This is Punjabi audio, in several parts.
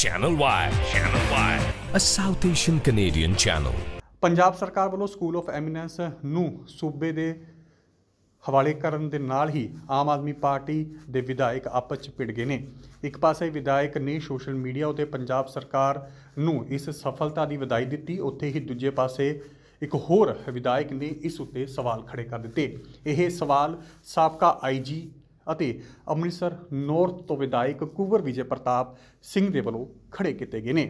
channel Y channel Y a South Asian Canadian channel Punjab ਸਰਕਾਰ ਵੱਲੋਂ ਸਕੂਲ ਆਫ ਐਮੀਨੈਂਸ ਨੂੰ ਸੂਬੇ ਦੇ ਹਵਾਲੇ ਕਰਨ ਦੇ ਨਾਲ ਹੀ ਆਮ ਆਦਮੀ ਪਾਰਟੀ ਦੇ ਵਿਧਾਇਕ ਆਪਸ ਚ ਭਿੜ ਗਏ ਨੇ ਇੱਕ ਪਾਸੇ ਵਿਧਾਇਕ ਨੇ ਸੋਸ਼ਲ ਮੀਡੀਆ ਉਤੇ ਪੰਜਾਬ ਸਰਕਾਰ ਨੂੰ ਇਸ ਸਫਲਤਾ ਦੀ ਵਧਾਈ ਦਿੱਤੀ ਉੱਥੇ ਹੀ ਦੂਜੇ ਪਾਸੇ ਇੱਕ ਹੋਰ ਵਿਧਾਇਕ ਨੇ ਇਸ ਉੱਤੇ ਸਵਾਲ ਖੜੇ ਕਰ ਦਿੱਤੇ ਇਹ ਸਵਾਲ ਸਾਬਕਾ ਆਈਜੀ ਅਤੇ ਅੰਮ੍ਰਿਤਸਰ ਨੌਰਥ ਤੋਂ ਵਿਧਾਇਕ ਕੁਵਰ ਵਿਜੇ ਪ੍ਰਤਾਪ ਸਿੰਘ ਦੇ ਵੱਲੋਂ ਖੜੇ ਕੀਤੇ ਗਏ ਨੇ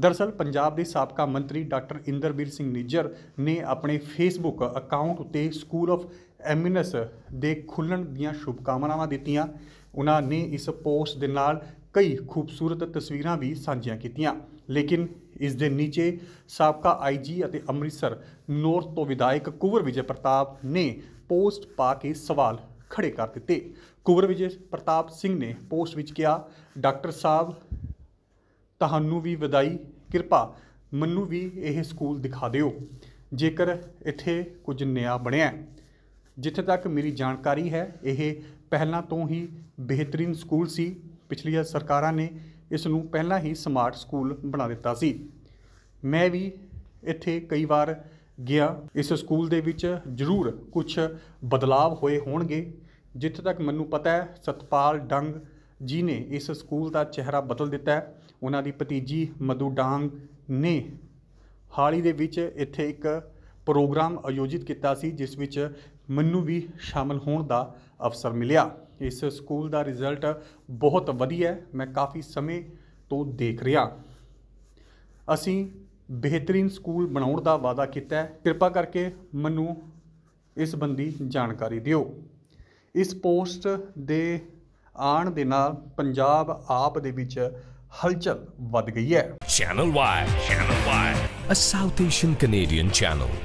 ਦਰਸਲ ਪੰਜਾਬ ਦੇ ਸਾਬਕਾ ਮੰਤਰੀ ਡਾਕਟਰ ਇੰਦਰਬੀਰ ਸਿੰਘ ਨਿੱਜਰ ਨੇ ਆਪਣੇ ਫੇਸਬੁੱਕ ਅਕਾਊਂਟ ਉੱਤੇ ਸਕੂਲ ਆਫ ਐਮਿਨਸ ਦੇ ਖੁੱਲਣ ਦੀਆਂ ਸ਼ੁਭਕਾਮਨਾਵਾਂ ਦਿੱਤੀਆਂ ਉਹਨਾਂ ਨੇ ਇਸ ਪੋਸਟ ਦੇ ਨਾਲ ਕਈ ਖੂਬਸੂਰਤ ਤਸਵੀਰਾਂ ਵੀ ਸਾਂਝੀਆਂ ਕੀਤੀਆਂ ਲੇਕਿਨ ਇਸ ਦੇ ਨੀਚੇ ਸਾਬਕਾ ਆਈਜੀ ਅਤੇ ਅੰਮ੍ਰਿਤਸਰ ਨੌਰਥ ਤੋਂ ਵਿਧਾਇਕ ਕੁਵਰ ਵਿਜੇ ਪ੍ਰਤਾਪ ਨੇ ਪੋਸਟ ਪਾ ਕੇ ਸਵਾਲ ਖੜੇ ਕਰ ਦਿੱਤੇ ਕੁਵਰ ਵਿਜੇ ਪ੍ਰਤਾਪ ਸਿੰਘ ਨੇ ਪੋਸਟ ਵਿੱਚ ਕਿਹਾ ਡਾਕਟਰ ਸਾਹਿਬ ਤੁਹਾਨੂੰ ਵੀ ਵਧਾਈ ਕਿਰਪਾ ਮੈਨੂੰ ਵੀ ਇਹ ਸਕੂਲ ਦਿਖਾ ਦਿਓ ਜੇਕਰ ਇੱਥੇ ਕੁਝ ਨਿਆ ਬਣਿਆ ਜਿੱਥੇ ਤੱਕ ਮੇਰੀ ਜਾਣਕਾਰੀ ਹੈ ਇਹ ਪਹਿਲਾਂ ਤੋਂ ਹੀ ਬਿਹਤਰੀਨ ਸਕੂਲ ਸੀ ਪਿਛਲੀਆਂ ਸਰਕਾਰਾਂ ਨੇ ਇਸ ਨੂੰ ਪਹਿਲਾਂ ਹੀ ਸਮਾਰਟ ਸਕੂਲ ਬਣਾ ਦਿੱਤਾ ਸੀ ਮੈਂ ਵੀ ਇੱਥੇ ਕਈ ਵਾਰ ਗਿਆ ਇਸ ਸਕੂਲ ਦੇ ਵਿੱਚ ਜ਼ਰੂਰ ਕੁਝ ਬਦਲਾਅ ਹੋਏ ਹੋਣਗੇ ਜਿੱਥੇ ਤੱਕ ਮੈਨੂੰ ਪਤਾ ਹੈ ਸਤਪਾਲ ਡੰਗ ਜੀ ਨੇ ਇਸ ਸਕੂਲ ਦਾ ਚਿਹਰਾ ਬਦਲ ਦਿੱਤਾ ਹੈ ਉਹਨਾਂ ਦੀ ਭਤੀਜੀ ਮਧੂ ਡਾਂਗ ਨੇ ਹਾਲ ਹੀ ਦੇ ਵਿੱਚ ਇੱਥੇ ਇੱਕ ਪ੍ਰੋਗਰਾਮ ਆਯੋਜਿਤ ਕੀਤਾ ਸੀ ਜਿਸ ਵਿੱਚ ਮੈਨੂੰ ਵੀ ਸ਼ਾਮਲ ਹੋਣ ਦਾ ਅਵਸਰ ਮਿਲਿਆ ਇਸ ਸਕੂਲ ਦਾ ਰਿਜ਼ਲਟ ਬਹੁਤ ਵਧੀਆ ਹੈ ਮੈਂ ਕਾਫੀ ਸਮੇਂ ਤੋਂ ਦੇਖ ਰਿਹਾ ਅਸੀਂ ਬਿਹਤਰੀਨ ਸਕੂਲ ਬਣਾਉਣ ਦਾ ਵਾਅਦਾ ਕੀਤਾ ਹੈ ਕਿਰਪਾ ਕਰਕੇ ਮੈਨੂੰ ਇਸ ਬੰਦੀ ਜਾਣਕਾਰੀ ਦਿਓ ਇਸ ਪੋਸਟ ਦੇ ਆਣ ਦੇ ਨਾਲ ਪੰਜਾਬ ਆਪ ਦੇ ਵਿੱਚ ਹਲਚਲ ਵੱਧ ਗਈ ਹੈ channel Y channel Y a South Asian Canadian channel